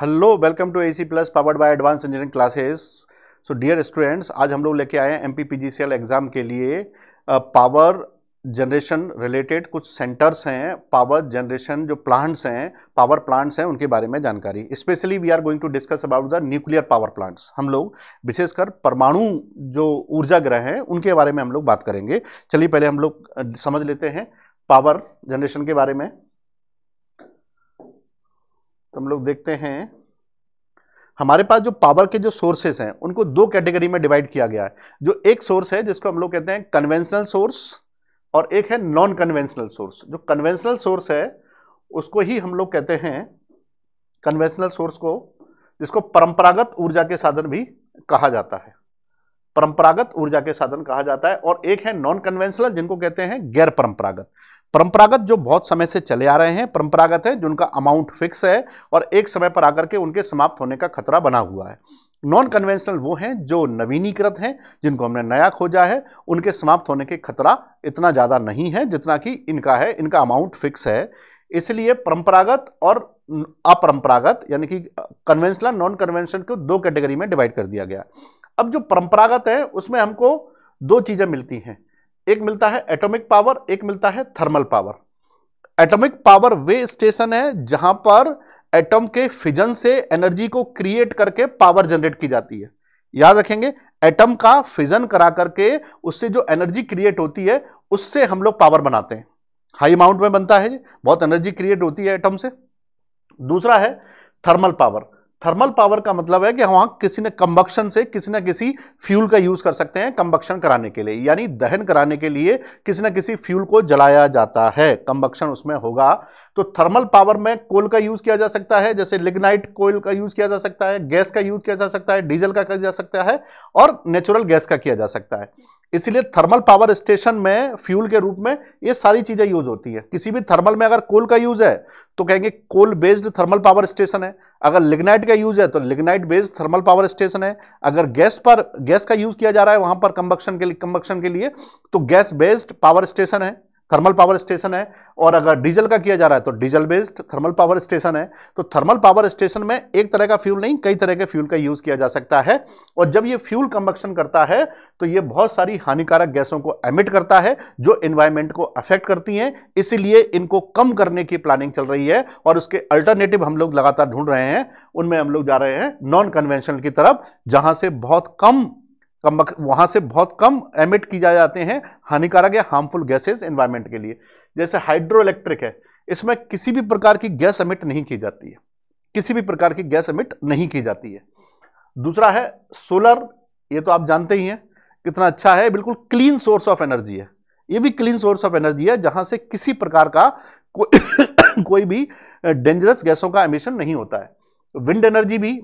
hello welcome to AC plus powered by advance engineering classes so dear students आज हम लोग लेके आए हैं एम पी एग्ज़ाम के लिए पावर जनरेशन रिलेटेड कुछ सेंटर्स हैं पावर जनरेशन जो प्लांट्स हैं पावर प्लांट्स हैं उनके बारे में जानकारी specially we are going to discuss about the nuclear power plants हम लोग विशेषकर परमाणु जो ऊर्जा ग्रह हैं उनके बारे में हम लोग बात करेंगे चलिए पहले हम लोग समझ लेते हैं पावर जनरेशन के बारे में तो हम लोग देखते हैं हमारे पास जो पावर के जो सोर्सेस हैं उनको दो कैटेगरी में डिवाइड किया गया है जो एक सोर्स है जिसको हम लोग कहते हैं कन्वेंशनल सोर्स और एक है नॉन कन्वेंशनल सोर्स जो कन्वेंशनल सोर्स है उसको ही हम लोग कहते हैं कन्वेंशनल सोर्स को जिसको परंपरागत ऊर्जा के साधन भी कहा जाता है परंपरागत ऊर्जा के साधन कहा जाता है और एक है नॉन कन्वेंशनल जिनको कहते हैं गैर परंपरागत परंपरागत जो बहुत समय से चले आ रहे हैं परंपरागत है जिनका अमाउंट फिक्स है और एक समय पर आकर के उनके समाप्त होने का खतरा बना हुआ है नॉन कन्वेंशनल वो हैं जो नवीनीकृत हैं जिनको हमने नया खोजा है उनके समाप्त होने के खतरा इतना ज़्यादा नहीं है जितना कि इनका है इनका अमाउंट फिक्स है इसलिए परंपरागत और अपरंपरागत यानी कि कन्वेंशनल नॉन कन्वेंशनल को दो कैटेगरी में डिवाइड कर दिया गया अब जो परंपरागत है उसमें हमको दो चीज़ें मिलती हैं एक मिलता है एटॉमिक पावर एक मिलता है थर्मल पावर एटॉमिक पावर वे स्टेशन है जहां पर एटम के फिजन से एनर्जी को क्रिएट करके पावर जनरेट की जाती है याद रखेंगे एटम का फिजन करा करके उससे जो एनर्जी क्रिएट होती है उससे हम लोग पावर बनाते हैं हाई अमाउंट में बनता है बहुत एनर्जी क्रिएट होती है एटम से दूसरा है थर्मल पावर थर्मल पावर का मतलब है कि वहां किसी ने कंबक्शन से किसी न किसी फ्यूल का यूज कर सकते हैं कंबक्शन कराने के लिए यानी दहन कराने के लिए किसी न किसी फ्यूल को जलाया जाता है कंबक्शन उसमें होगा तो थर्मल पावर में कोल का यूज किया जा सकता है जैसे लिग्नाइट कोयल का यूज किया जा सकता है गैस का यूज किया जा सकता है डीजल का किया जा सकता है और नेचुरल गैस का किया जा सकता है इसलिए थर्मल पावर स्टेशन में फ्यूल के रूप में ये सारी चीज़ें यूज होती है किसी भी थर्मल में अगर कोल का यूज है तो कहेंगे coal based thermal power station है अगर लिग्नाइट का यूज है तो lignite based thermal power station है अगर गैस पर गैस का यूज किया जा रहा है वहां पर कंबक्शन के लिए कंबक्शन के लिए तो गैस बेस्ड पावर स्टेशन है थर्मल पावर स्टेशन है और अगर डीजल का किया जा रहा है तो diesel based thermal power station है तो थर्मल पावर स्टेशन में एक तरह का फ्यूल नहीं कई तरह के फ्यूल का यूज किया जा सकता है और जब ये फ्यूल कम्बक्शन करता है तो ये बहुत सारी हानिकारक गैसों को एमिट करता है जो इन्वायरमेंट को अफेक्ट करती हैं इसीलिए इनको कम करने की प्लानिंग चल रही है और उसके अल्टरनेटिव हम लोग लगातार ढूंढ रहे हैं उनमें हम लोग जा रहे हैं नॉन कन्वेंशनल की तरफ जहां से बहुत कम कम वहाँ से बहुत कम एमिट किए जाते हैं हानिकारक या हार्मफुल गैसेज एनवायरमेंट के लिए जैसे हाइड्रो इलेक्ट्रिक है इसमें किसी भी प्रकार की गैस एमिट नहीं की जाती है किसी भी प्रकार की गैस एमिट नहीं की जाती है दूसरा है सोलर ये तो आप जानते ही हैं कितना अच्छा है बिल्कुल क्लीन सोर्स ऑफ एनर्जी है ये भी क्लीन सोर्स ऑफ एनर्जी है जहां से किसी प्रकार का को, कोई भी डेंजरस गैसों का एमिशन नहीं होता है विंड एनर्जी भी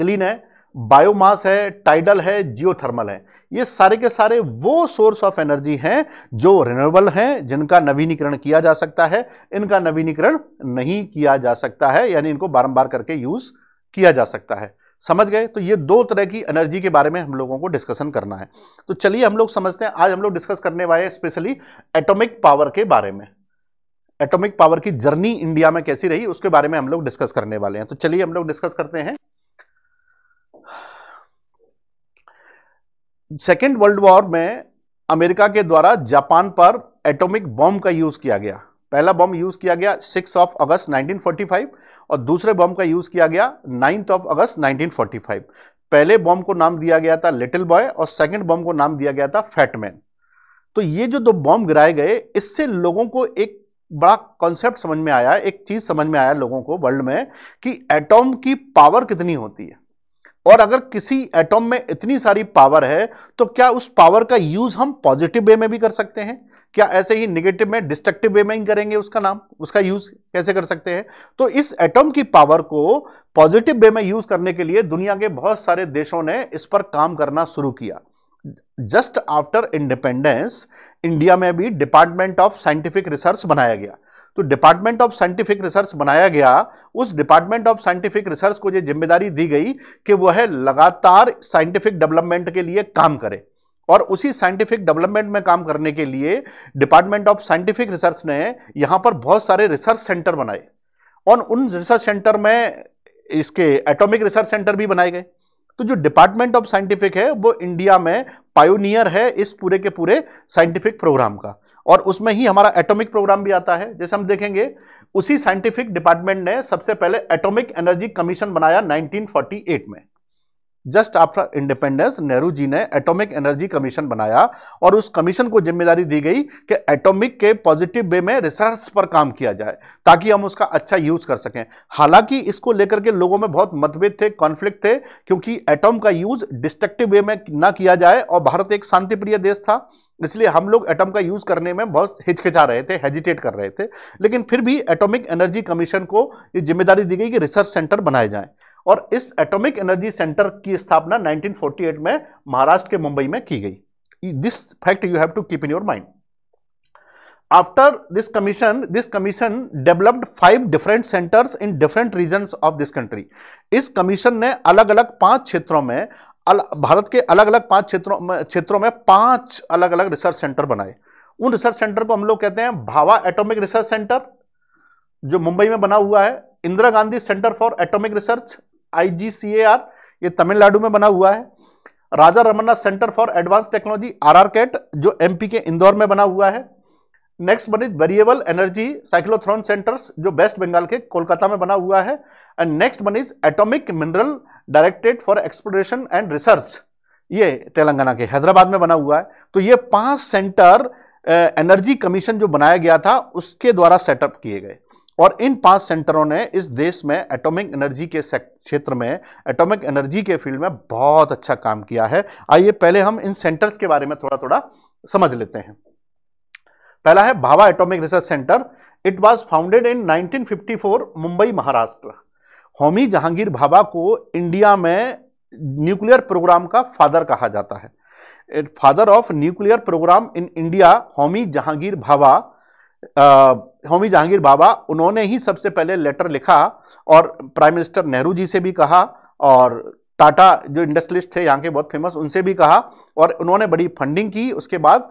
क्लीन है बायोमास है टाइडल है जियोथर्मल है ये सारे के सारे वो सोर्स ऑफ एनर्जी हैं जो रिन्यूएबल हैं जिनका नवीनीकरण किया जा सकता है इनका नवीनीकरण नहीं किया जा सकता है यानी इनको बारंबार करके यूज़ किया जा सकता है समझ गए तो ये दो तरह की एनर्जी के बारे में हम लोगों को डिस्कशन करना है तो चलिए हम लोग समझते हैं आज हम लोग डिस्कस करने वाले स्पेशली एटॉमिक पावर के बारे में एटॉमिक पावर की जर्नी इंडिया में कैसी रही उसके बारे में हम लोग डिस्कस करने वाले हैं तो चलिए हम लोग डिस्कस करते हैं सेकेंड वर्ल्ड वॉर में अमेरिका के द्वारा जापान पर एटॉमिक बॉम्ब का यूज़ किया गया पहला बॉम्ब यूज़ किया गया सिक्स ऑफ अगस्त 1945 और दूसरे बॉम्ब का यूज़ किया गया नाइन्थ ऑफ अगस्त 1945 पहले बॉम्ब को नाम दिया गया था लिटिल बॉय और सेकेंड बॉम्ब को नाम दिया गया था फैटमैन तो ये जो दो बॉम्ब गिराए गए इससे लोगों को एक बड़ा कॉन्सेप्ट समझ में आया एक चीज़ समझ में आया लोगों को वर्ल्ड में कि एटॉम की पावर कितनी होती है और अगर किसी एटम में इतनी सारी पावर है तो क्या उस पावर का यूज हम पॉजिटिव वे में भी कर सकते हैं क्या ऐसे ही निगेटिव में डिस्ट्रक्टिव वे में ही करेंगे उसका नाम उसका यूज कैसे कर सकते हैं तो इस एटम की पावर को पॉजिटिव वे में यूज करने के लिए दुनिया के बहुत सारे देशों ने इस पर काम करना शुरू किया जस्ट आफ्टर इंडिपेंडेंस इंडिया में भी डिपार्टमेंट ऑफ साइंटिफिक रिसर्च बनाया गया तो डिपार्टमेंट ऑफ साइंटिफिक रिसर्च बनाया गया उस डिपार्टमेंट ऑफ साइंटिफिक रिसर्च को यह जिम्मेदारी दी गई कि वह लगातार साइंटिफिक डेवलपमेंट के लिए काम करे और उसी साइंटिफिक डेवलपमेंट में काम करने के लिए डिपार्टमेंट ऑफ साइंटिफिक रिसर्च ने यहां पर बहुत सारे रिसर्च सेंटर बनाए और उन रिसर्च सेंटर में इसके एटॉमिक रिसर्च सेंटर भी बनाए गए तो जो डिपार्टमेंट ऑफ साइंटिफिक है वो इंडिया में पायोनियर है इस पूरे के पूरे साइंटिफिक प्रोग्राम का और उसमें ही हमारा एटॉमिक प्रोग्राम भी आता है जैसे हम देखेंगे उसी साइंटिफिक डिपार्टमेंट ने सबसे पहले एटॉमिक एनर्जी कमीशन बनाया 1948 में just after independence Nehru ji ने एटॉमिक एनर्जी कमीशन बनाया और उस कमीशन को जिम्मेदारी दी गई कि एटॉमिक के पॉजिटिव वे में रिसर्च पर काम किया जाए ताकि हम उसका अच्छा यूज कर सकें हालांकि इसको लेकर के लोगों में बहुत मतभेद थे कॉन्फ्लिक्ट थे क्योंकि एटॉम का यूज डिस्ट्रक्टिव वे में ना किया जाए और भारत एक शांतिप्रिय देश था इसलिए हम लोग एटम का यूज़ करने में बहुत हिचकिचा रहे थे हेजिटेट कर रहे थे लेकिन फिर भी एटॉमिक एनर्जी कमीशन को ये जिम्मेदारी दी गई कि रिसर्च सेंटर बनाए जाएं और इस एटॉमिक एनर्जी सेंटर की स्थापना 1948 में महाराष्ट्र के मुंबई में की गई this fact you have to keep in your mind after this commission this commission developed five different centres in different region of this country इस कमीशन ने अलग अलग पांच क्षेत्रों में भारत के अलग अलग पांच क्षेत्रों में क्षेत्रों में पांच अलग अलग रिसर्च सेंटर बनाए उन रिसर्च सेंटर को हम लोग कहते हैं भावा एटॉमिक रिसर्च सेंटर जो मुंबई में बना हुआ है Indira Gandhi centre for atomic research IGCAR ये तमिलनाडु में बना हुआ है Raja Ramanna centre for advance technology RRCAT जो एमपी के इंदौर में बना हुआ है नेक्स्ट बनी वेरिएबल एनर्जी साइक्लोथ्रॉन सेंटर्स जो वेस्ट बंगाल के कोलकाता में बना हुआ है एंड नेक्स्ट बनी atomic mineral directed for exploration and research ये तेलंगाना के हैदराबाद में बना हुआ है तो ये पांच सेंटर एनर्जी कमीशन जो बनाया गया था उसके द्वारा सेटअप किए गए और इन पांच सेंटरों ने इस देश में एटॉमिक एनर्जी के क्षेत्र में एटॉमिक एनर्जी के फील्ड में बहुत अच्छा काम किया है आइए पहले हम इन सेंटर्स के बारे में थोड़ा थोड़ा समझ लेते हैं पहला है Bhabha atomic research centre it was founded in 1954 Mumbai Maharashtra Homi Jehangir Bhabha को इंडिया में न्यूक्लियर प्रोग्राम का फादर कहा जाता है father of nuclear program in India Homi Jehangir Bhabha Homi Jehangir Bhabha उन्होंने ही सबसे पहले लेटर लिखा और प्राइम मिनिस्टर नेहरू जी से भी कहा और टाटा जो इंडस्ट्रियलिस्ट थे यहाँ के बहुत फेमस उनसे भी कहा और उन्होंने बड़ी फंडिंग की उसके बाद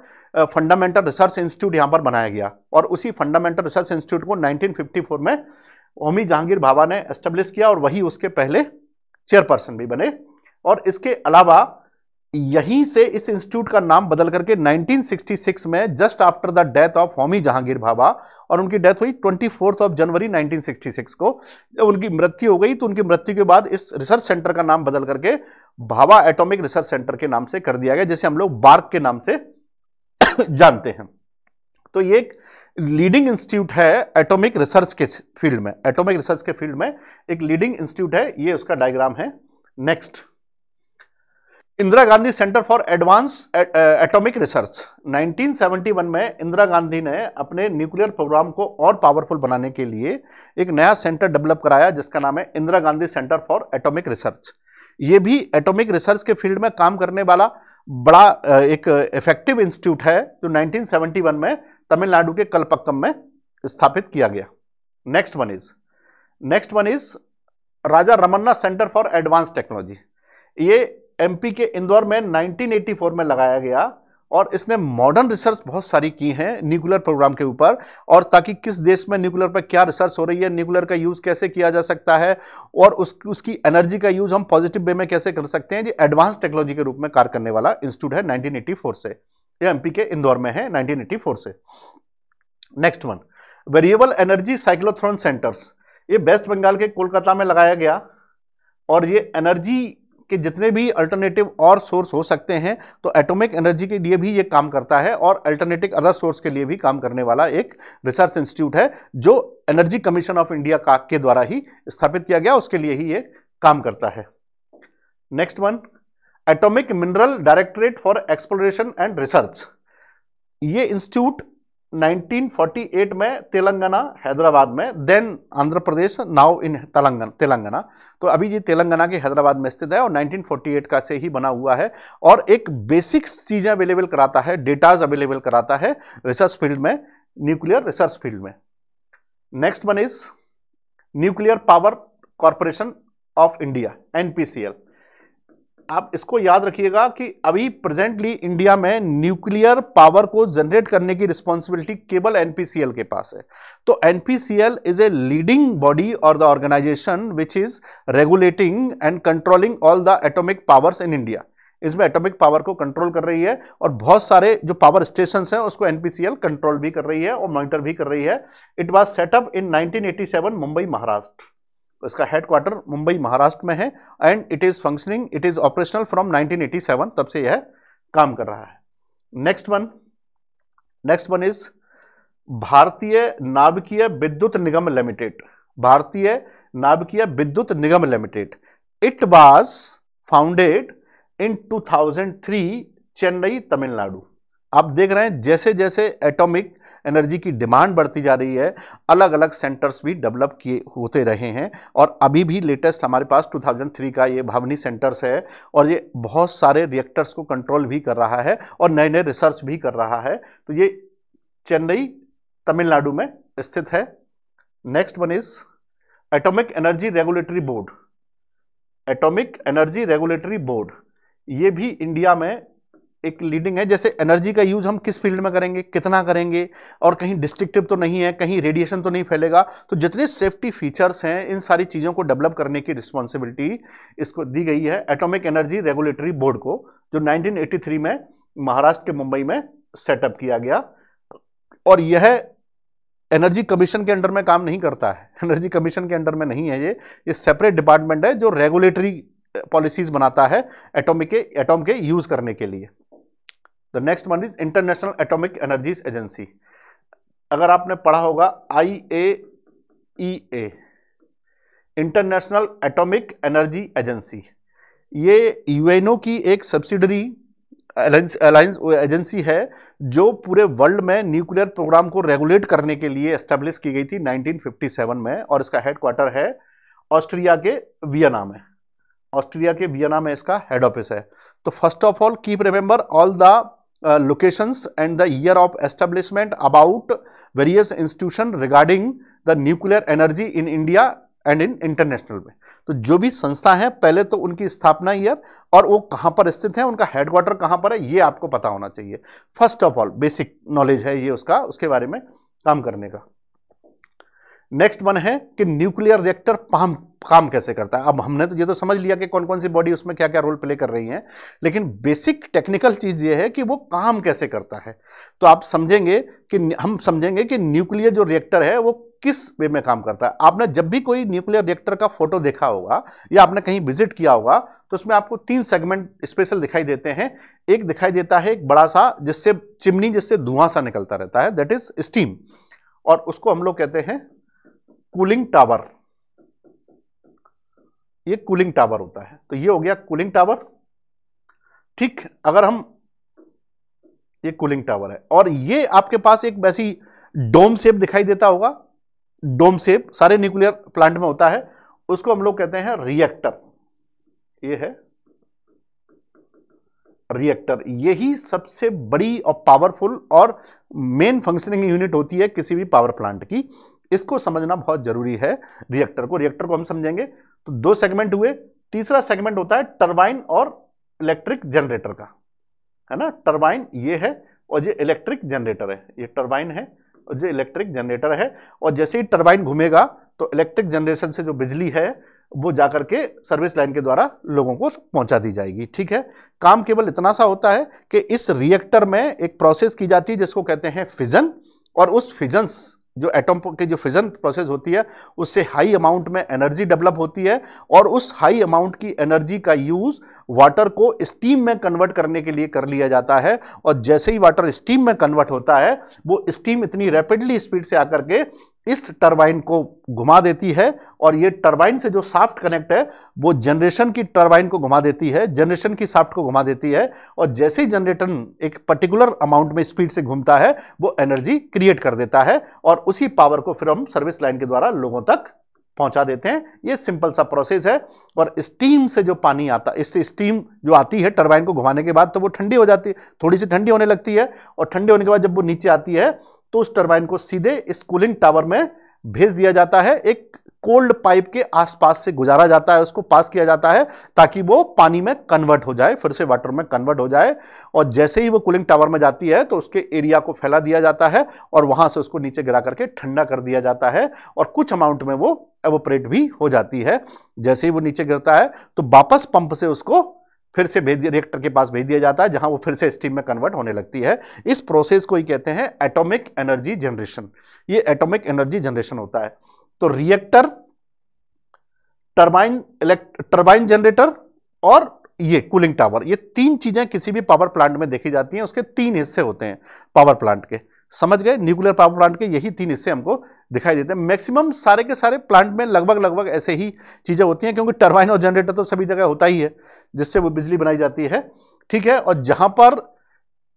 फंडामेंटल रिसर्च इंस्टीट्यूट यहाँ पर बनाया गया और उसी फंडामेंटल रिसर्च इंस्टीट्यूट को 1954 में होमी जहांगीर भाभा ने एस्टेब्लिश किया और वही उसके पहले चेयरपर्सन भी बने और इसके अलावा यहीं से इस इंस्टीट्यूट का नाम बदल करके 1966 में just after the death of Homi Jehangir Bhabha और उनकी डेथ हुई ट्वेंटी ऑफ जनवरी 1966 को जब उनकी मृत्यु हो गई तो उनकी मृत्यु के बाद इस रिसर्च सेंटर का नाम बदल करके भाभा एटॉमिक रिसर्च सेंटर के नाम से कर दिया गया जिसे हम लोग बार्क के नाम से जानते हैं तो ये एक लीडिंग इंस्टीट्यूट है एटोमिक रिसर्च के फील्ड में एटोमिक रिसर्च के फील्ड में एक लीडिंग इंस्टीट्यूट है ये उसका डायग्राम है next Indira Gandhi centre for advance atomic research 1971 में इंदिरा गांधी ने अपने न्यूक्लियर प्रोग्राम को और पावरफुल बनाने के लिए एक नया सेंटर डेवलप कराया जिसका नाम है Indira Gandhi centre for atomic research ये भी एटॉमिक रिसर्च के फील्ड में काम करने वाला बड़ा एक इफेक्टिव इंस्टीट्यूट है जो नाइनटीन में तमिलनाडु के कलपक्कम में स्थापित किया गया next one is next one is Raja Ramanna centre for advance technology ये एमपी के इंदौर में 1984 में लगाया गया और इसने मॉडर्न रिसर्च बहुत सारी की है न्यूक्लियर प्रोग्राम के ऊपर और ताकि किस देश में न्यूक्लियर पर क्या रिसर्च हो रही है न्यूक्लियर का यूज़ कैसे किया जा सकता है और उस उसकी एनर्जी का यूज़ हम पॉजिटिव वे में कैसे कर सकते हैं ये एडवांस टेक्नोलॉजी के रूप में कार्य करने वाला इंस्टीट्यूट है 1984 से ये एमपी के इंदौर में है नाइनटीन से next one variable energy cyclotron centres ये वेस्ट बंगाल के कोलकाता में लगाया गया और ये एनर्जी कि जितने भी अल्टरनेटिव और सोर्स हो सकते हैं तो एटॉमिक एनर्जी के लिए भी ये काम करता है और अल्टरनेटिव अदर सोर्स के लिए भी काम करने वाला एक रिसर्च इंस्टीट्यूट है जो एनर्जी कमीशन ऑफ इंडिया का के द्वारा ही स्थापित किया गया उसके लिए ही ये काम करता है next one atomic mineral directorate for exploration and research ये इंस्टीट्यूट 1948 में तेलंगाना हैदराबाद में then Andhra Pradesh now in Telangana Telangana तो अभी ये तेलंगाना के हैदराबाद में स्थित है और 1948 का से ही बना हुआ है और एक बेसिक्स चीज़ें अवेलेबल कराता है डेटाज अवेलेबल कराता है रिसर्च फील्ड में न्यूक्लियर रिसर्च फील्ड में next one is nuclear power corporation of India NPCL आप इसको याद रखिएगा कि अभी प्रेजेंटली इंडिया में न्यूक्लियर पावर को जनरेट करने की रिस्पॉन्सिबिलिटी केवल एनपीसीएल के पास है तो NPCL is a leading body और the organisation which is regulating and controlling all the atomic powers in India इसमें एटॉमिक पावर को कंट्रोल कर रही है और बहुत सारे जो पावर स्टेशन हैं उसको एनपीसीएल कंट्रोल भी कर रही है और मॉनिटर भी कर रही है it was set up in nineteen Mumbai Maharashtra इसका हेड क्वार्टर मुंबई महाराष्ट्र में है and it is functioning it is operational from 1987 तब से यह काम कर रहा है next one next one is Bharatiya Nabhikiya Vidyut Nigam limited Bharatiya Nabhikiya Vidyut Nigam limited it was founded in 2003 Chennai Tamil Nadu आप देख रहे हैं जैसे जैसे एटॉमिक एनर्जी की डिमांड बढ़ती जा रही है अलग अलग सेंटर्स भी डेवलप किए होते रहे हैं और अभी भी लेटेस्ट हमारे पास 2003 का ये भावनी सेंटर्स है और ये बहुत सारे रिएक्टर्स को कंट्रोल भी कर रहा है और नए नए रिसर्च भी कर रहा है तो ये चेन्नई तमिलनाडु में स्थित है next one is atomic energy regulatory board atomic energy regulatory board ये भी इंडिया में एक लीडिंग है जैसे एनर्जी का यूज़ हम किस फील्ड में करेंगे कितना करेंगे और कहीं डिस्ट्रिक्टिव तो नहीं है कहीं रेडिएशन तो नहीं फैलेगा तो जितने सेफ्टी फीचर्स हैं इन सारी चीज़ों को डेवलप करने की रिस्पॉन्सिबिलिटी इसको दी गई है एटॉमिक एनर्जी रेगुलेटरी बोर्ड को जो 1983 में महाराष्ट्र के मुंबई में सेटअप किया गया और यह एनर्जी कमीशन के अंडर में काम नहीं करता है एनर्जी कमीशन के अंडर में नहीं है ये ये सेपरेट डिपार्टमेंट है जो रेगुलेटरी पॉलिसीज बनाता है एटॉमिक एटॉम के यूज़ करने के लिए the next one is international atomic energy agency अगर आपने पढ़ा होगा I A A international atomic energy agency ये यूएनओ की एक सब्सिडरी अलायंस एजेंसी है जो पूरे वर्ल्ड में न्यूक्लियर प्रोग्राम को रेगुलेट करने के लिए एस्टेब्लिश की गई थी 1957 में और इसका हेडक्वार्टर है ऑस्ट्रिया के वियना में ऑस्ट्रिया के वियना में इसका हेड ऑफिस है तो first of all keep remember all the uh, locations and the year of establishment about various institution regarding the nuclear energy in India and in international में तो जो भी संस्था है पहले तो उनकी स्थापना ईयर और वो कहां पर स्थित है उनका हेडक्वार्टर कहां पर है ये आपको पता होना चाहिए first of all basic knowledge है ये उसका उसके बारे में काम करने का नेक्स्ट वन है कि न्यूक्लियर रिएक्टर पंप काम कैसे करता है अब हमने तो ये तो समझ लिया कि कौन कौन सी बॉडी उसमें क्या क्या रोल प्ले कर रही है लेकिन बेसिक टेक्निकल चीज़ ये है कि वो काम कैसे करता है तो आप समझेंगे कि हम समझेंगे कि न्यूक्लियर जो रिएक्टर है वो किस वे में काम करता है आपने जब भी कोई न्यूक्लियर रिएक्टर का फोटो देखा होगा या आपने कहीं विजिट किया होगा तो उसमें आपको तीन सेगमेंट स्पेशल दिखाई देते हैं एक दिखाई देता है एक बड़ा सा जिससे चिमनी जिससे धुआं सा निकलता रहता है दैट इज स्टीम और उसको हम लोग कहते हैं कूलिंग टावर ये कूलिंग टावर होता है तो ये हो गया कूलिंग टावर ठीक अगर हम ये कूलिंग टावर है और ये आपके पास एक वैसी डोम सेप दिखाई देता होगा डोम सेप सारे न्यूक्लियर प्लांट में होता है उसको हम लोग कहते हैं रिएक्टर ये है रिएक्टर यही सबसे बड़ी और पावरफुल और मेन फंक्शनिंग यूनिट होती है किसी भी पावर प्लांट की इसको समझना बहुत जरूरी है रिएक्टर को रिएक्टर को हम समझेंगे तो दो सेगमेंट हुए तीसरा सेगमेंट होता है टर्बाइन और इलेक्ट्रिक जनरेटर का है ना टर्बाइन ये है और ये इलेक्ट्रिक जनरेटर है ये टर्बाइन है और जो इलेक्ट्रिक जनरेटर है और जैसे ही टर्बाइन घूमेगा तो इलेक्ट्रिक जनरेशन से जो बिजली है वो जाकर के सर्विस लाइन के द्वारा लोगों को पहुंचा दी जाएगी ठीक है काम केवल इतना सा होता है कि इस रिएक्टर में एक प्रोसेस की जाती है जिसको कहते हैं फिजन और उस फिजन्स जो एटम के जो फिजन प्रोसेस होती है उससे हाई अमाउंट में एनर्जी डेवलप होती है और उस हाई अमाउंट की एनर्जी का यूज़ वाटर को स्टीम में कन्वर्ट करने के लिए कर लिया जाता है और जैसे ही वाटर स्टीम में कन्वर्ट होता है वो स्टीम इतनी रैपिडली स्पीड से आकर के इस टरबाइन को घुमा देती है और ये टरबाइन से जो साफ्ट कनेक्ट है वो जनरेशन की टरबाइन को घुमा देती है जनरेशन की साफ्ट को घुमा देती है और जैसे ही जनरेटर एक पर्टिकुलर अमाउंट में स्पीड से घूमता है वो एनर्जी क्रिएट कर देता है और उसी पावर को फिर हम सर्विस लाइन के द्वारा लोगों तक पहुंचा देते हैं ये सिंपल सा प्रोसेस है और स्टीम से जो पानी आता इस स्टीम जो आती है टरबाइन को घुमाने के बाद तो वो ठंडी हो जाती है थोड़ी सी ठंडी होने लगती है और ठंडी होने के बाद जब वो नीचे आती है तो उस टरबाइन को सीधे इस कूलिंग टावर में भेज दिया जाता है एक कोल्ड पाइप के आसपास से गुजारा जाता है उसको पास किया जाता है ताकि वो पानी में कन्वर्ट हो जाए फिर से वाटर में कन्वर्ट हो जाए और जैसे ही वो कूलिंग टावर में जाती है तो उसके एरिया को फैला दिया जाता है और वहां से उसको नीचे गिरा करके ठंडा कर दिया जाता है और कुछ अमाउंट में वो एवोपरेट भी हो जाती है जैसे ही वो नीचे गिरता है तो वापस पंप से उसको फिर से भेज दिया रिएक्टर के पास भेज दिया जाता है जहां वो फिर से स्टीम में कन्वर्ट होने लगती है इस प्रोसेस को ही कहते हैं एटॉमिक एनर्जी जनरेशन ये एटॉमिक एनर्जी जनरेशन होता है तो रिएक्टर टर्बाइन टर्बाइन जनरेटर और ये कूलिंग टावर ये तीन चीजें किसी भी पावर प्लांट में देखी जाती हैं उसके तीन हिस्से होते हैं पावर प्लांट के समझ गए न्यूक्लियर पावर प्लांट के यही तीन हिस्से हमको दिखाई देते हैं मैक्सिमम सारे के सारे प्लांट में लगभग लगभग ऐसे ही चीज़ें होती हैं क्योंकि टर्बाइन और जनरेटर तो सभी जगह होता ही है जिससे वो बिजली बनाई जाती है ठीक है और जहाँ पर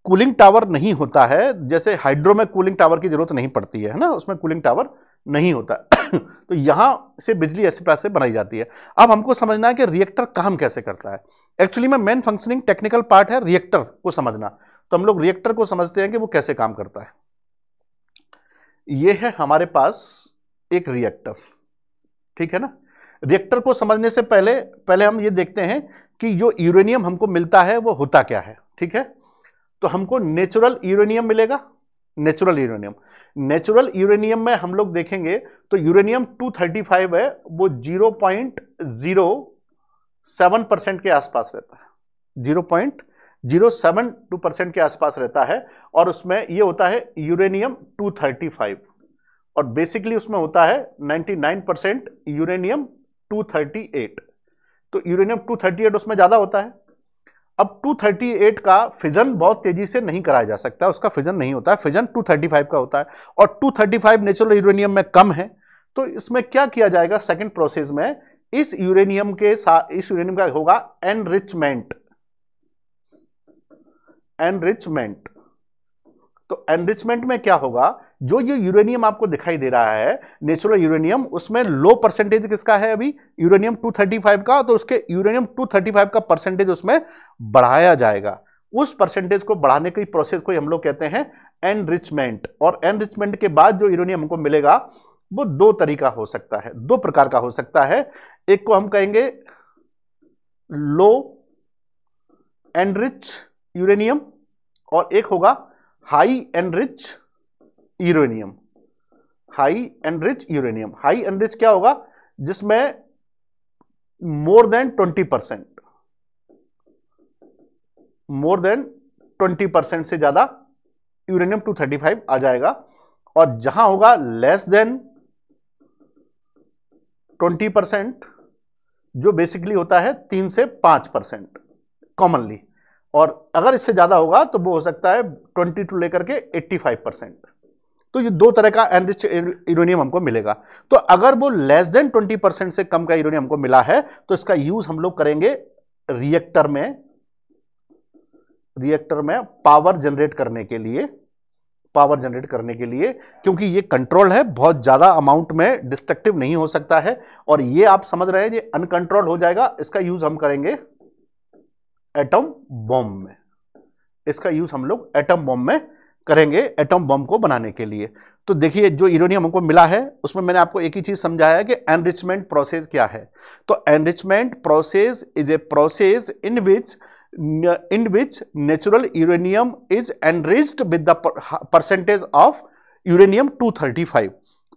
कूलिंग टावर नहीं होता है जैसे हाइड्रो में कूलिंग टावर की जरूरत नहीं पड़ती है ना उसमें कूलिंग टावर नहीं होता तो यहाँ से बिजली ऐसे प्रकार से बनाई जाती है अब हमको समझना है कि रिएक्टर काम कैसे करता है एक्चुअली में मेन फंक्शनिंग टेक्निकल पार्ट है रिएक्टर को समझना तो हम लोग रिएक्टर को समझते हैं कि वो कैसे काम करता है ये है हमारे पास एक रिएक्टर ठीक है ना रिएक्टर को समझने से पहले पहले हम ये देखते हैं कि जो यूरेनियम हमको मिलता है वो होता क्या है ठीक है तो हमको नेचुरल यूरेनियम मिलेगा नेचुरल यूरेनियम नेचुरल यूरेनियम में हम लोग देखेंगे तो यूरेनियम 235 है वो 0.07 परसेंट के आसपास रहता है जीरो सेवन टू परसेंट के आसपास रहता है और उसमें ये होता है यूरेनियम टू थर्टी फाइव और बेसिकली उसमें होता है ninety nine percent uranium two thirty eight तो यूरेनियम टू थर्टी एट उसमें ज़्यादा होता है अब 238 का फिजन बहुत तेजी से नहीं कराया जा सकता उसका फिजन नहीं होता है फिजन 235 का होता है और 235 नेचुरल यूरेनियम में कम है तो इसमें क्या किया जाएगा सेकंड प्रोसेस में इस यूरेनियम के साथ इस यूरेनियम का होगा एनरिचमेंट एनरिचमेंट तो एनरिचमेंट में क्या होगा जो ये यूरेनियम आपको दिखाई दे रहा है नेचुरल यूरेनियम उसमें लो परसेंटेज किसका है अभी यूरेनियम 235 का तो उसके यूरेनियम 235 का परसेंटेज उसमें बढ़ाया जाएगा उस परसेंटेज को बढ़ाने की प्रोसेस को हम लोग कहते हैं एनरिचमेंट और एनरिचमेंट के बाद जो यूरेनियम हमको मिलेगा वो दो तरीका हो सकता है दो प्रकार का हो सकता है एक को हम कहेंगे लो एनरिच यूरेनियम और एक होगा high and rich uranium high and rich uranium high and rich क्या होगा जिसमें more than twenty percent more than twenty percent से ज्यादा यूरेनियम टू थर्टी फाइव आ जाएगा और जहां होगा लेस देन ट्वेंटी परसेंट जो बेसिकली होता है तीन से पांच परसेंट कॉमनली और अगर इससे ज़्यादा होगा तो वो हो सकता है ट्वेंटी टू लेकर के एट्टी फाइव परसेंट तो ये दो तरह का एनरिच यूरोनियम हमको मिलेगा तो अगर वो लेस देन ट्वेंटी परसेंट से कम का यूरोनियम हमको मिला है तो इसका यूज हम लोग करेंगे रिएक्टर में रिएक्टर में पावर जनरेट करने के लिए पावर जनरेट करने के लिए क्योंकि ये कंट्रोल है बहुत ज़्यादा अमाउंट में डिस्ट्रक्टिव नहीं हो सकता है और ये आप समझ रहे हैं ये अनकंट्रोल हो जाएगा इसका यूज़ हम करेंगे एटम बॉम्ब में इसका यूज हम लोग एटम बॉम्ब में करेंगे एटम बम को बनाने के लिए तो देखिए जो यूरेनियम हमको मिला है उसमें मैंने आपको एक ही चीज़ समझाया है कि एनरिचमेंट प्रोसेस क्या है तो enrichment process is a process in which in which natural uranium is enriched with the percentage of uranium 235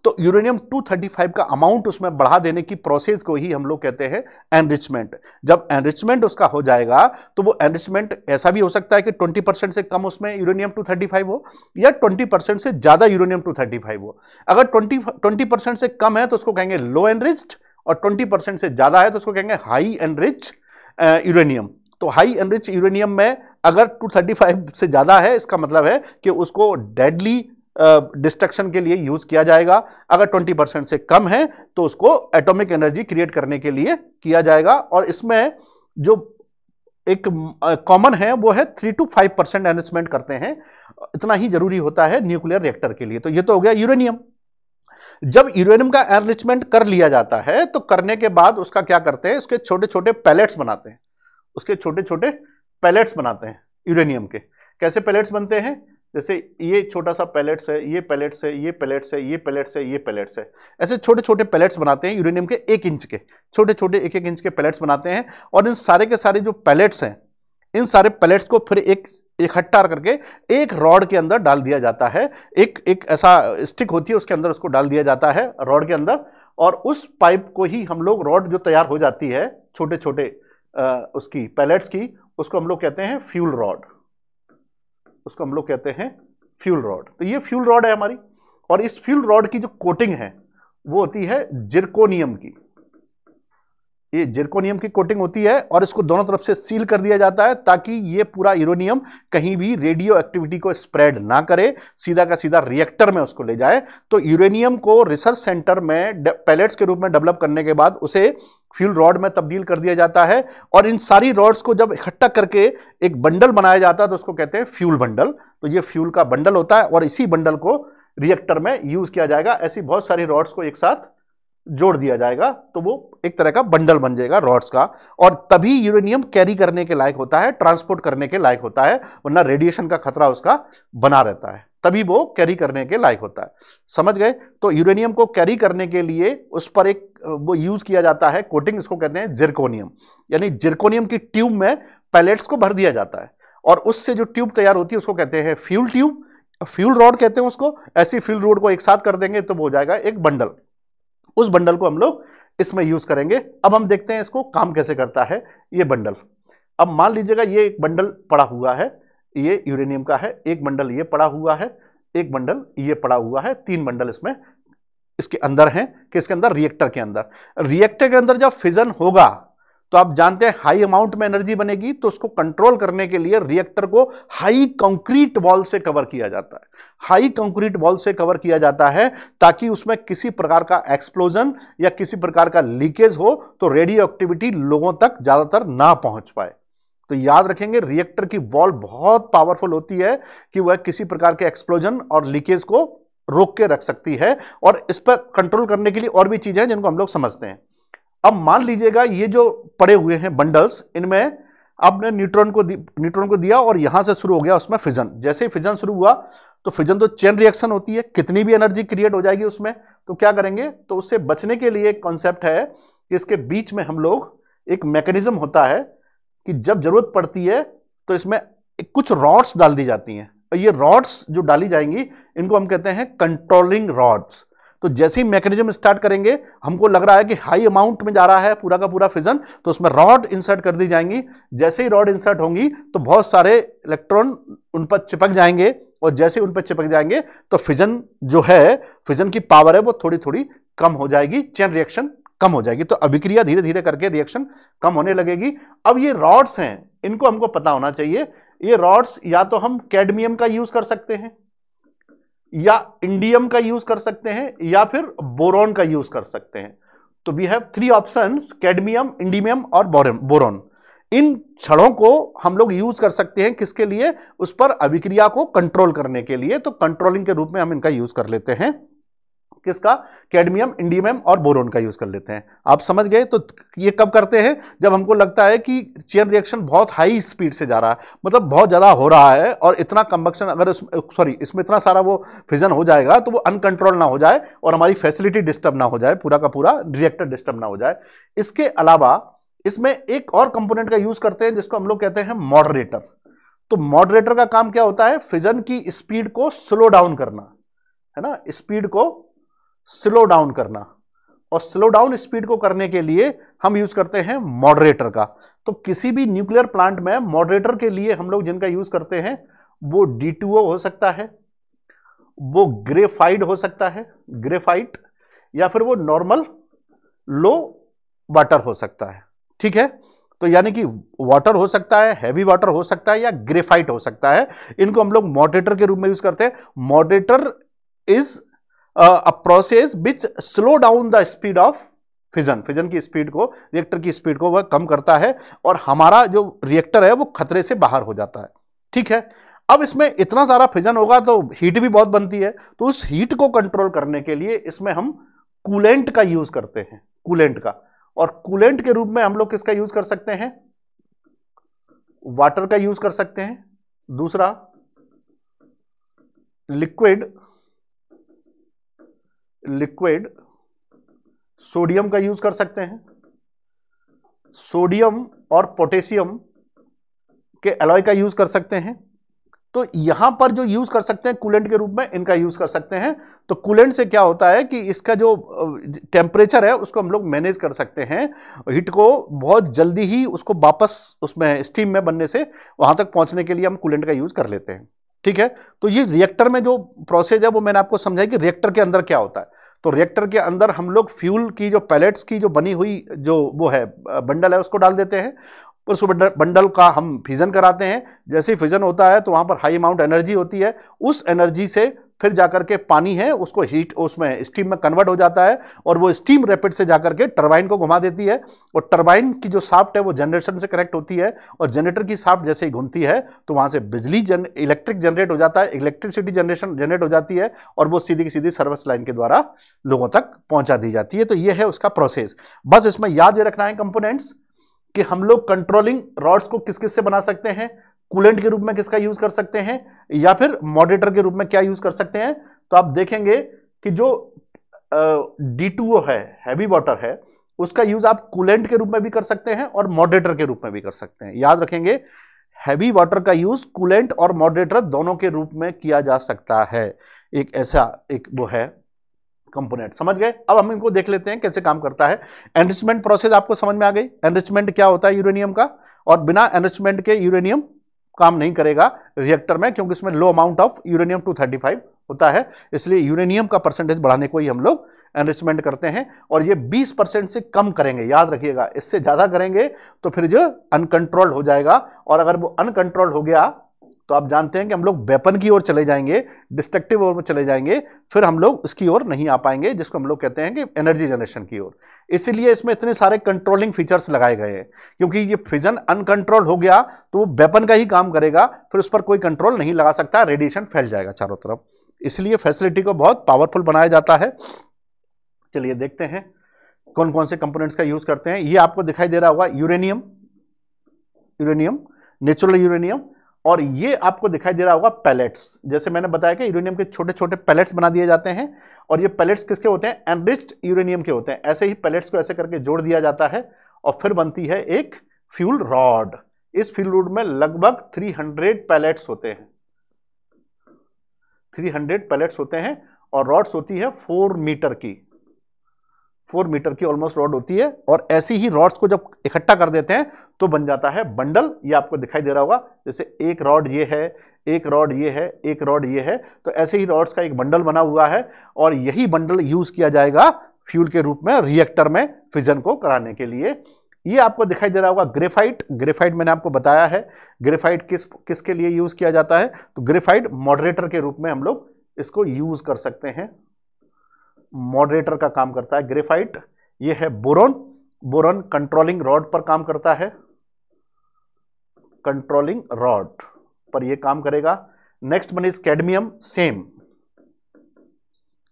तो यूरेनियम 235 का अमाउंट उसमें बढ़ा देने की प्रोसेस को ही हम लोग कहते हैं एनरिचमेंट जब एनरिचमेंट उसका हो जाएगा तो वो एनरिचमेंट ऐसा भी हो सकता है कि 20% से कम उसमें यूरेनियम 235 हो या 20% से ज़्यादा यूरेनियम 235 हो अगर 20 परसेंट से कम है तो उसको कहेंगे लो एनरिच्ड और ट्वेंटी से ज़्यादा है तो उसको कहेंगे हाई एनरिच यूरेनियम तो हाई एनरिच यूरेनियम में अगर 235 से ज़्यादा है इसका मतलब है कि उसको डेडली डिस्ट्रक्शन के लिए यूज किया जाएगा अगर 20 परसेंट से कम है तो उसको एटॉमिक एनर्जी क्रिएट करने के लिए किया जाएगा और इसमें जो एक कॉमन है वो है three two five percent enhancement करते हैं इतना ही जरूरी होता है न्यूक्लियर रिएक्टर के लिए तो ये तो हो गया यूरेनियम जब यूरेनियम का एनरिचमेंट कर लिया जाता है तो करने के बाद उसका क्या करते हैं उसके छोटे छोटे पैलेट्स बनाते हैं उसके छोटे छोटे पैलेट्स बनाते हैं यूरेनियम के कैसे पैलेट्स बनते हैं जैसे ये छोटा सा पैलेट्स है ये पैलेट्स है ये पैलेट्स है ये पैलेट्स है ये पैलेट्स है ऐसे छोटे छोटे पैलेट्स बनाते हैं यूरेनियम के एक इंच के छोटे छोटे एक एक इंच के पैलेट्स बनाते हैं और इन सारे के सारे जो पैलेट्स हैं इन सारे पैलेट्स को फिर एक इकट्ठा करके एक रॉड के अंदर डाल दिया जाता है एक एक ऐसा स्टिक होती है उसके अंदर उसको डाल दिया जाता है रॉड के अंदर और उस पाइप को ही हम लोग रॉड जो तैयार हो जाती है छोटे छोटे उसकी पैलेट्स की उसको हम लोग कहते हैं फ्यूल रॉड उसको हम लोग कहते हैं फ्यूल रॉड तो ये फ्यूल रॉड है हमारी और इस फ्यूल रॉड की जो कोटिंग है वो होती है जिरकोनियम की ये जिरकोनियम की कोटिंग होती है और इसको दोनों तरफ से सील कर दिया जाता है ताकि ये पूरा यूरोनियम कहीं भी रेडियो एक्टिविटी को स्प्रेड ना करे सीधा का सीधा रिएक्टर में उसको ले जाए तो यूरेनियम को रिसर्च सेंटर में पैलेट्स के रूप में डेवलप करने के बाद उसे फ्यूल रॉड में तब्दील कर दिया जाता है और इन सारी रॉड्स को जब इकट्ठा करके एक बंडल बनाया जाता है तो उसको कहते हैं फ्यूल बंडल तो ये फ्यूल का बंडल होता है और इसी बंडल को रिएक्टर में यूज किया जाएगा ऐसी बहुत सारी रॉड्स को एक साथ जोड़ दिया जाएगा तो वो एक तरह का बंडल बन जाएगा रॉड्स का और तभी यूरेनियम कैरी करने के लायक होता है ट्रांसपोर्ट करने के लायक होता है वरना रेडिएशन का खतरा उसका बना रहता है तभी वो कैरी करने के लायक होता है समझ गए तो यूरेनियम को कैरी करने के लिए उस पर एक वो यूज किया जाता है कोटिंग इसको कहते हैं जिरकोनियम यानी जिरकोनियम की ट्यूब में पैलेट्स को भर दिया जाता है और उससे जो ट्यूब तैयार होती है उसको कहते हैं फ्यूल ट्यूब फ्यूल रॉड कहते हैं उसको ऐसी फ्यूल रोड को एक साथ कर देंगे तो वो हो जाएगा एक बंडल उस बंडल को हम लोग इसमें यूज करेंगे अब हम देखते हैं इसको काम कैसे करता है ये बंडल अब मान लीजिएगा ये एक बंडल पड़ा हुआ है ये यूरेनियम का है एक बंडल ये पड़ा हुआ है एक बंडल ये पड़ा हुआ है तीन बंडल इसमें इसके अंदर हैं कि इसके अंदर रिएक्टर के अंदर रिएक्टर के अंदर जब फिजन होगा तो आप जानते हैं हाई अमाउंट में एनर्जी बनेगी तो उसको कंट्रोल करने के लिए रिएक्टर को हाई कंक्रीट वॉल से कवर किया जाता है हाई कंक्रीट वॉल से कवर किया जाता है ताकि उसमें किसी प्रकार का एक्सप्लोजन या किसी प्रकार का लीकेज हो तो रेडियो एक्टिविटी लोगों तक ज़्यादातर ना पहुंच पाए तो याद रखेंगे रिएक्टर की वॉल बहुत पावरफुल होती है कि वह किसी प्रकार के एक्सप्लोजन और लीकेज को रोक के रख सकती है और इस पर कंट्रोल करने के लिए और भी चीज़ें हैं जिनको हम लोग समझते हैं अब मान लीजिएगा ये जो पड़े हुए हैं बंडल्स इनमें आपने न्यूट्रॉन को न्यूट्रॉन को दिया और यहां से शुरू हो गया उसमें फिजन जैसे ही फिजन शुरू हुआ तो फिजन तो चेन रिएक्शन होती है कितनी भी एनर्जी क्रिएट हो जाएगी उसमें तो क्या करेंगे तो उससे बचने के लिए एक कॉन्सेप्ट है कि इसके बीच में हम लोग एक मैकेनिज्म होता है कि जब जरूरत पड़ती है तो इसमें कुछ रॉड्स डाल दी जाती हैं ये रॉड्स जो डाली जाएंगी इनको हम कहते हैं कंट्रोलिंग रॉड्स तो जैसे ही मैकेनिज्म स्टार्ट करेंगे हमको लग रहा है कि हाई अमाउंट में जा रहा है पूरा का पूरा फिजन तो उसमें रॉड इंसर्ट कर दी जाएंगी जैसे ही रॉड इंसर्ट होंगी तो बहुत सारे इलेक्ट्रॉन उन पर चिपक जाएंगे और जैसे उन पर चिपक जाएंगे तो फिजन जो है फिजन की पावर है वो थोड़ी थोड़ी कम हो जाएगी चैन रिएक्शन कम हो जाएगी तो अभिक्रिया धीरे धीरे करके रिएक्शन कम होने लगेगी अब ये रॉड्स हैं इनको हमको पता होना चाहिए ये रॉड्स या तो हम कैडमियम का यूज कर सकते हैं या इंडियम का यूज कर सकते हैं या फिर बोरॉन का यूज कर सकते हैं तो we have three option cadmium indium और बोरॉन इन क्षणों को हम लोग यूज कर सकते हैं किसके लिए उस पर अभिक्रिया को कंट्रोल करने के लिए तो कंट्रोलिंग के रूप में हम इनका यूज कर लेते हैं किसका कैडमियम इंडियम और बोरोन का यूज़ कर लेते हैं आप समझ गए तो ये कब करते हैं जब हमको लगता है कि चेन रिएक्शन बहुत हाई स्पीड से जा रहा है मतलब बहुत ज़्यादा हो रहा है और इतना कंबक्शन अगर सॉरी इसमें इतना सारा वो फिजन हो जाएगा तो वो अनकंट्रोल ना हो जाए और हमारी फैसिलिटी डिस्टर्ब ना हो जाए पूरा का पूरा रिएक्टर डिस्टर्ब ना हो जाए इसके अलावा इसमें एक और कंपोनेंट का यूज़ करते हैं जिसको हम लोग कहते हैं मॉडरेटर तो मॉडरेटर का काम क्या होता है फिजन की स्पीड को स्लो डाउन करना है ना स्पीड को स्लो डाउन करना और स्लो डाउन स्पीड को करने के लिए हम यूज करते हैं मॉडरेटर का तो किसी भी न्यूक्लियर प्लांट में मॉडरेटर के लिए हम लोग जिनका यूज करते हैं वो डी हो सकता है वो ग्रेफाइड हो सकता है ग्रेफाइट या फिर वो नॉर्मल लो वाटर हो सकता है ठीक है तो यानी कि वाटर हो सकता है हैवी वाटर हो सकता है या ग्रेफाइट हो सकता है इनको हम लोग मॉडरेटर के रूप में यूज करते हैं moderator is a process which slow down the speed of fission fission की स्पीड को रिएक्टर की स्पीड को वह कम करता है और हमारा जो रिएक्टर है वो खतरे से बाहर हो जाता है ठीक है अब इसमें इतना सारा फिजन होगा तो हीट भी बहुत बनती है तो उस हीट को कंट्रोल करने के लिए इसमें हम कूलेंट का यूज करते हैं कूलेंट का और कूलेंट के रूप में हम लोग किसका यूज कर सकते हैं वाटर का यूज कर सकते हैं दूसरा लिक्विड लिक्विड सोडियम का यूज कर सकते हैं सोडियम और पोटेशियम के एलॉय का यूज कर सकते हैं तो यहां पर जो यूज कर सकते हैं कूलेंट के रूप में इनका यूज कर सकते हैं तो कूलेंट से क्या होता है कि इसका जो टेम्परेचर है उसको हम लोग मैनेज कर सकते हैं हीट को बहुत जल्दी ही उसको वापस उसमें स्टीम में बनने से वहां तक पहुंचने के लिए हम कूलेंट का यूज कर लेते हैं ठीक है तो ये रिएक्टर में जो प्रोसेस है वो मैंने आपको समझाया कि रिएक्टर के अंदर क्या होता है तो रिएक्टर के अंदर हम लोग फ्यूल की जो पैलेट्स की जो बनी हुई जो वो है बंडल है उसको डाल देते हैं पर उस बंडल का हम फिजन कराते हैं जैसे ही फिजन होता है तो वहाँ पर हाई अमाउंट एनर्जी होती है उस एनर्जी से फिर जाकर के पानी है उसको हीट उसमें स्टीम में कन्वर्ट हो जाता है और वो स्टीम रैपिड से जाकर के टरबाइन को घुमा देती है और टरबाइन की जो साफ्ट है वो जनरेशन से कनेक्ट होती है और जनरेटर की साफ्ट जैसे ही घूमती है तो वहाँ से बिजली जन इलेक्ट्रिक जनरेट हो जाता है इलेक्ट्रिसिटी जनरेशन जनरेट हो जाती है और वो सीधी की सीधी सर्विस लाइन के द्वारा लोगों तक पहुँचा दी जाती है तो ये है उसका प्रोसेस बस इसमें याद रखना है कंपोनेंट्स कि हम लोग कंट्रोलिंग रॉड्स को किस किस से बना सकते हैं कूलेंट के रूप में किसका यूज कर सकते हैं या फिर मॉडरेटर के रूप में क्या यूज कर सकते हैं तो आप देखेंगे कि जो डी टू है हैवी वाटर है उसका यूज आप कूलेंट के रूप में भी कर सकते हैं और मॉडरेटर के रूप में भी कर सकते हैं याद रखेंगे हैवी वाटर का यूज कूलेंट और मॉडरेटर दोनों के रूप में किया जा सकता है एक ऐसा एक वो है कंपोनेंट समझ गए अब हम इनको देख लेते हैं कैसे काम करता है एनरिचमेंट प्रोसेस आपको समझ में आ गई एनरिचमेंट क्या होता है यूरेनियम का और बिना एनरिचमेंट के यूरेनियम काम नहीं करेगा रिएक्टर में क्योंकि इसमें लो अमाउंट ऑफ यूरेनियम 235 होता है इसलिए यूरेनियम का परसेंटेज बढ़ाने को ही हम लोग एनरिचमेंट करते हैं और ये 20 परसेंट से कम करेंगे याद रखिएगा इससे ज़्यादा करेंगे तो फिर जो अनकंट्रोल्ड हो जाएगा और अगर वो अनकंट्रोल्ड हो गया तो आप जानते हैं कि हम लोग वेपन की ओर चले जाएंगे डिस्ट्रक्टिव ओर में चले जाएंगे फिर हम लोग उसकी ओर नहीं आ पाएंगे जिसको हम लोग कहते हैं कि एनर्जी जनरेशन की ओर इसीलिए इसमें इतने सारे कंट्रोलिंग फीचर्स लगाए गए हैं क्योंकि ये फिजन अनकंट्रोल हो गया तो वो वेपन का ही काम करेगा फिर उस पर कोई कंट्रोल नहीं लगा सकता रेडिएशन फैल जाएगा चारों तरफ इसलिए फैसिलिटी को बहुत पावरफुल बनाया जाता है चलिए देखते हैं कौन कौन से कंपोनेंट्स का यूज़ करते हैं ये आपको दिखाई दे रहा होगा यूरेनियम यूरेनियम नेचुरल यूरेनियम और ये आपको दिखाई दे रहा होगा पैलेट्स जैसे मैंने बताया कि यूरेनियम के छोटे छोटे पैलेट्स बना दिए जाते हैं और ये पैलेट्स किसके होते हैं एनरिच्ड यूरेनियम के होते हैं ऐसे ही पैलेट्स को ऐसे करके जोड़ दिया जाता है और फिर बनती है एक फ्यूल रॉड इस फ्यूल रॉड में लगभग 300 पैलेट्स होते हैं 300 पैलेट्स होते हैं और रॉड्स होती है फोर मीटर की फोर मीटर की ऑलमोस्ट रॉड होती है और ऐसी ही रॉड्स को जब इकट्ठा कर देते हैं तो बन जाता है बंडल ये आपको दिखाई दे रहा होगा जैसे एक रॉड ये है एक रॉड ये है एक रॉड ये है तो ऐसे ही रॉड्स का एक बंडल बना हुआ है और यही बंडल यूज किया जाएगा फ्यूल के रूप में रिएक्टर में फिजन को कराने के लिए ये आपको दिखाई दे रहा होगा ग्रेफाइट ग्रेफाइट मैंने आपको बताया है ग्रेफाइट किस किसके लिए यूज किया जाता है तो ग्रेफाइट मॉडरेटर के रूप में हम लोग इसको यूज कर सकते हैं मॉडरेटर का काम करता है ग्रेफाइट ये है बोरोन बोरोन कंट्रोलिंग रॉड पर काम करता है कंट्रोलिंग रॉड पर ये काम करेगा नेक्स्ट बनी कैडमियम सेम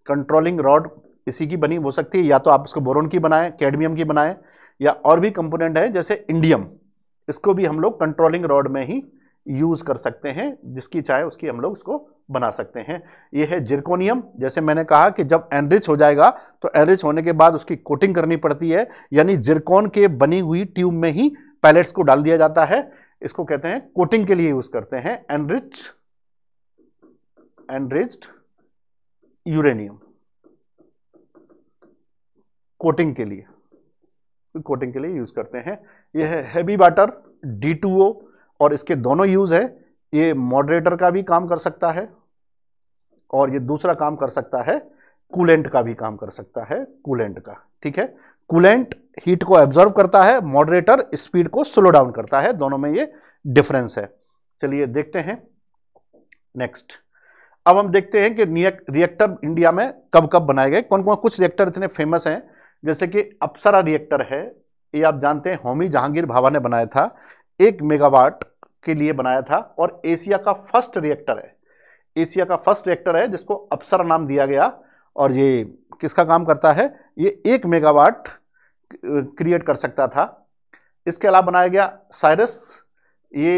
कंट्रोलिंग रॉड इसी की बनी हो सकती है या तो आप इसको बोरोन की बनाएं कैडमियम की बनाएं या और भी कंपोनेंट है जैसे इंडियम इसको भी हम लोग कंट्रोलिंग रॉड में ही यूज़ कर सकते हैं जिसकी चाहे उसकी हम लोग उसको बना सकते हैं ये है जिरकोनियम जैसे मैंने कहा कि जब एनरिच हो जाएगा तो एनरिच होने के बाद उसकी कोटिंग करनी पड़ती है यानी जिरकोन के बनी हुई ट्यूब में ही पैलेट्स को डाल दिया जाता है इसको कहते हैं कोटिंग के लिए यूज करते हैं एनरिच एनरिच्ड यूरेनियम कोटिंग के लिए कोटिंग के लिए यूज करते हैं यह heavy water D two O और इसके दोनों यूज़ है ये मॉडरेटर का भी काम कर सकता है और ये दूसरा काम कर सकता है कूलेंट का भी काम कर सकता है कूलेंट का ठीक है कूलेंट हीट को एब्जॉर्व करता है मॉडरेटर स्पीड को स्लो डाउन करता है दोनों में ये डिफरेंस है चलिए देखते हैं नेक्स्ट अब हम देखते हैं कि रिएक्टर इंडिया में कब कब बनाए गए कौन कौन कुछ रिएक्टर इतने फेमस हैं जैसे कि अप्सरा रिएक्टर है ये आप जानते हैं होमी जहांगीर भावा ने बनाया था एक मेगावाट के लिए बनाया था और एशिया का फर्स्ट रिएक्टर है एशिया का फर्स्ट रिएक्टर है जिसको अप्सरा नाम दिया गया और ये किसका काम करता है ये एक मेगावाट क्रिएट कर सकता था इसके अलावा बनाया गया साइरस ये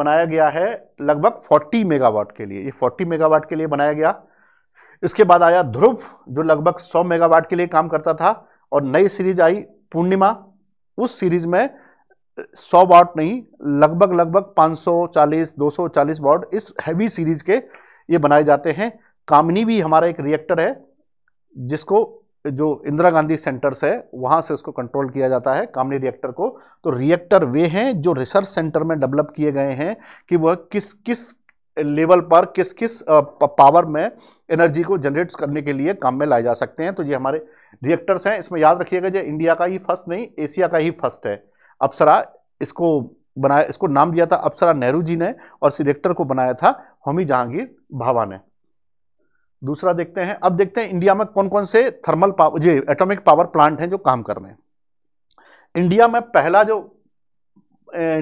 बनाया गया है लगभग 40 मेगावाट के लिए ये 40 मेगावाट के लिए बनाया गया इसके बाद आया ध्रुव जो लगभग 100 मेगावाट के लिए काम करता था और नई सीरीज आई पूर्णिमा उस सीरीज में 100 वॉट नहीं लगभग लगभग 540 240 वॉट इस हैवी सीरीज के ये बनाए जाते हैं कामनी भी हमारा एक रिएक्टर है जिसको जो इंदिरा गांधी सेंटर्स है वहाँ से उसको कंट्रोल किया जाता है कामनी रिएक्टर को तो रिएक्टर वे हैं जो रिसर्च सेंटर में डेवलप किए गए हैं कि वह किस किस लेवल पर किस किस पावर में एनर्जी को जनरेट करने के लिए काम में लाए जा सकते हैं तो ये हमारे रिएक्टर्स हैं इसमें याद रखिएगा जो इंडिया का ही फर्स्ट नहीं एशिया का ही फर्स्ट है अप्सरा इसको बनाया इसको नाम दिया था अप्सरा नेहरू जी ने और इस को बनाया था होमी जहांगीर भावा ने दूसरा देखते हैं अब देखते हैं इंडिया में कौन कौन से थर्मल पावर जी एटॉमिक पावर प्लांट हैं जो काम कर रहे हैं इंडिया में पहला जो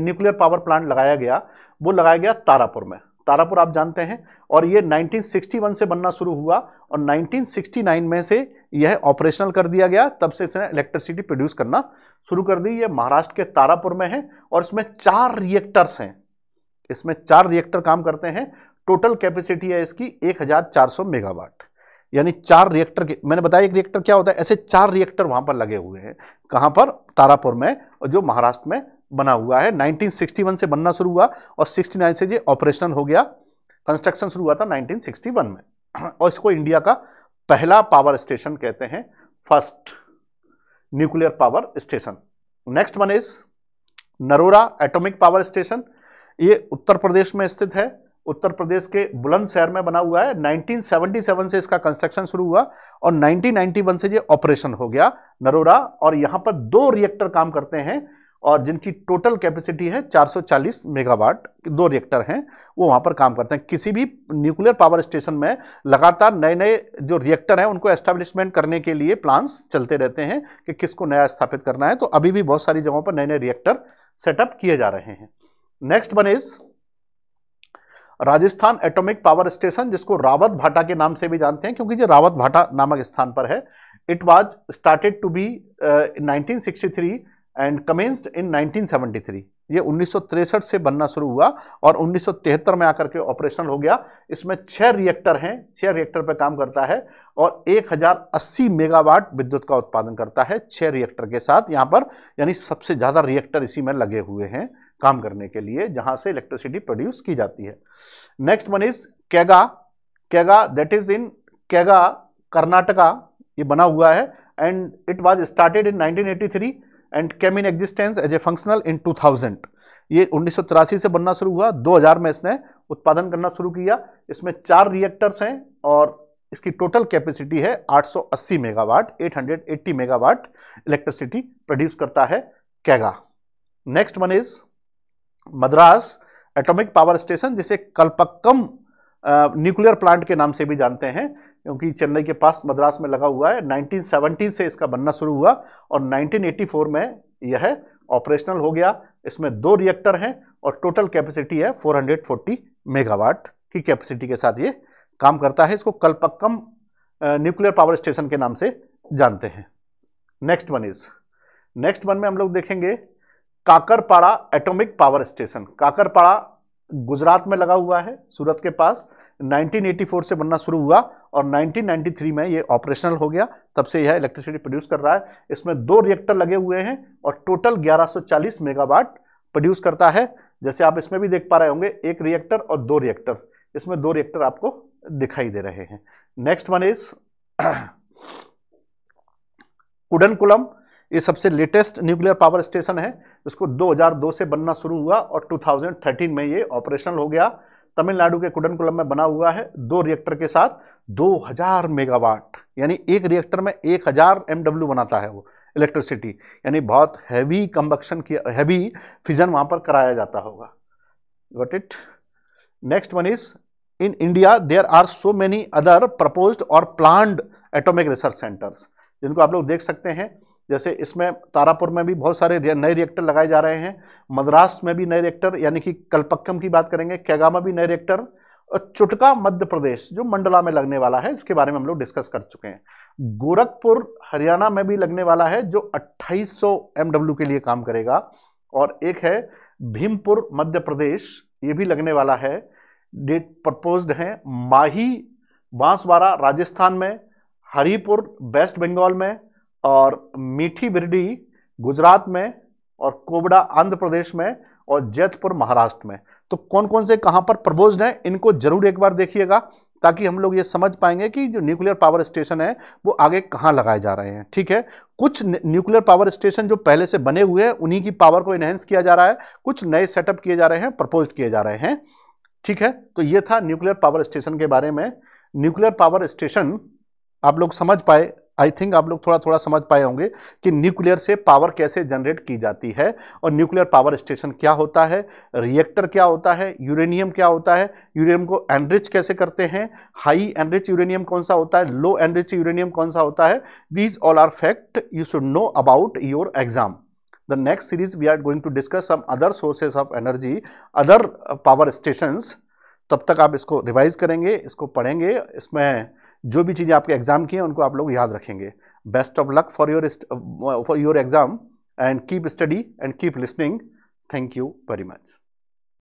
न्यूक्लियर पावर प्लांट लगाया गया वो लगाया गया तारापुर में तारापुर आप जानते हैं और ये 1961 से बनना शुरू हुआ और 1969 में से यह ऑपरेशनल कर दिया गया तब से इसने इलेक्ट्रिसिटी प्रोड्यूस करना शुरू कर दी ये महाराष्ट्र के तारापुर में है और इसमें चार रिएक्टर्स हैं इसमें चार रिएक्टर काम करते हैं टोटल कैपेसिटी है इसकी 1400 मेगावाट यानी चार रिएक्टर के मैंने बताया एक रिएक्टर क्या होता है ऐसे चार रिएक्टर वहां पर लगे हुए हैं कहां पर तारापुर में और जो महाराष्ट्र में बना हुआ है 1961 से बनना शुरू हुआ और 69 से ये ऑपरेशनल हो गया कंस्ट्रक्शन शुरू हुआ था 1961 में और इसको इंडिया का पहला पावर स्टेशन कहते हैं first nuclear power station next one is Narora atomic power station ये उत्तर प्रदेश में स्थित है उत्तर प्रदेश के बुलंदशहर में बना हुआ है 1977 से इसका कंस्ट्रक्शन शुरू हुआ और 1991 से ये ऑपरेशन हो गया नरोरा और यहां पर दो रिएक्टर काम करते हैं और जिनकी टोटल कैपेसिटी है 440 मेगावाट दो रिएक्टर हैं वो वहाँ पर काम करते हैं किसी भी न्यूक्लियर पावर स्टेशन में लगातार नए नए जो रिएक्टर हैं उनको एस्टेब्लिशमेंट करने के लिए प्लान्स चलते रहते हैं कि किसको नया स्थापित करना है तो अभी भी बहुत सारी जगहों पर नए नए रिएक्टर सेटअप किए जा रहे हैं next one is Rajasthan atomic power station जिसको रावत भाटा के नाम से भी जानते हैं क्योंकि ये रावत भाटा नामक स्थान पर है it was started to be nineteen sixty three and commenced in 1973 ये उन्नीस से बनना शुरू हुआ और 1973 में आकर के ऑपरेशनल हो गया इसमें छः रिएक्टर हैं छः रिएक्टर पर काम करता है और 1080 मेगावाट विद्युत का उत्पादन करता है छः रिएक्टर के साथ यहाँ पर यानी सबसे ज़्यादा रिएक्टर इसी में लगे हुए हैं काम करने के लिए जहाँ से इलेक्ट्रिसिटी प्रोड्यूस की जाती है next one is Kaiga Kaiga that is in Kaiga Karnataka ये बना हुआ है and it was started in 1983 and came in existence as a functional in 2000 ये उन्नीस से बनना शुरू हुआ 2000 में इसने उत्पादन करना शुरू किया इसमें चार रिएक्टर्स हैं और इसकी टोटल कैपेसिटी है 880 मेगावाट 880 मेगावाट इलेक्ट्रिसिटी प्रोड्यूस करता है Kaiga next one is Madras atomic power station जिसे कल्पक्कम न्यूक्लियर प्लांट के नाम से भी जानते हैं क्योंकि चेन्नई के पास मद्रास में लगा हुआ है 1917 से इसका बनना शुरू हुआ और 1984 में यह ऑपरेशनल हो गया इसमें दो रिएक्टर हैं और टोटल कैपेसिटी है 440 मेगावाट की कैपेसिटी के साथ ये काम करता है इसको कल्पक्कम न्यूक्लियर पावर स्टेशन के नाम से जानते हैं next one is next one में हम लोग देखेंगे Kakrapar atomic power station Kakrapar Gujarat में लगा हुआ है सूरत के पास 1984 से बनना शुरू हुआ और 1993 में ये ऑपरेशनल हो गया तब से यह इलेक्ट्रिसिटी प्रोड्यूस कर रहा है इसमें दो रिएक्टर लगे हुए हैं और टोटल 1140 मेगावाट प्रोड्यूस करता है जैसे आप इसमें भी देख पा रहे होंगे एक रिएक्टर और दो रिएक्टर इसमें दो रिएक्टर आपको दिखाई दे रहे हैं नेक्स्ट वन इज कुडनकुलम ये सबसे लेटेस्ट न्यूक्लियर पावर स्टेशन है इसको 2002 से बनना शुरू हुआ और 2013 में ये ऑपरेशनल हो गया तमिलनाडु के कुडनकुलम में बना हुआ है दो रिएक्टर के साथ 2000 मेगावाट यानी एक रिएक्टर में 1000 हज़ार बनाता है वो इलेक्ट्रिसिटी यानी बहुत हैवी कम्बक्शन किया हैवी फिजन वहाँ पर कराया जाता होगा got it next one is in India there are so many other proposed और प्लान्ड एटॉमिक रिसर्च सेंटर्स जिनको आप लोग देख सकते हैं जैसे इसमें तारापुर में भी बहुत सारे नए रिएक्टर लगाए जा रहे हैं मद्रास में भी नए रिएक्टर यानी कि कलपक्कम की बात करेंगे कैगामा भी नए रिएक्टर और चुटका मध्य प्रदेश जो मंडला में लगने वाला है इसके बारे में हम लोग डिस्कस कर चुके हैं गोरखपुर हरियाणा में भी लगने वाला है जो 2800 एमडब्ल्यू के लिए काम करेगा और एक है भीमपुर मध्य प्रदेश ये भी लगने वाला है डेट प्रपोज्ड है माही बांसवारा राजस्थान में हरिपुर वेस्ट बंगाल में और मीठी बिरडी गुजरात में और कोबड़ा आंध्र प्रदेश में और जैतपुर महाराष्ट्र में तो कौन कौन से कहाँ पर प्रपोज्ड हैं इनको जरूर एक बार देखिएगा ताकि हम लोग ये समझ पाएंगे कि जो न्यूक्लियर पावर स्टेशन है वो आगे कहाँ लगाए जा रहे हैं ठीक है कुछ न्यूक्लियर पावर स्टेशन जो पहले से बने हुए हैं उन्हीं की पावर को एनहेंस किया जा रहा है कुछ नए सेटअप किए जा रहे हैं प्रपोज किए जा रहे हैं ठीक है तो ये था न्यूक्लियर पावर स्टेशन के बारे में न्यूक्लियर पावर स्टेशन आप लोग समझ पाए आई थिंक आप लोग थोड़ा थोड़ा समझ पाए होंगे कि न्यूक्लियर से पावर कैसे जनरेट की जाती है और न्यूक्लियर पावर स्टेशन क्या होता है रिएक्टर क्या होता है यूरेनियम क्या होता है यूरेनियम को एनरिच कैसे करते हैं हाई एनरिच यूरेनियम कौन सा होता है लो एनरिच यूरेनियम कौन सा होता है these all are fact you should know about your exam the next series we are going to discuss some other sources of energy other power stations तब तक आप इसको रिवाइज करेंगे इसको पढ़ेंगे इसमें जो भी चीज़ें आपके एग्जाम की हैं उनको आप लोग याद रखेंगे best of luck for your for your exam and keep study and keep listening thank you very much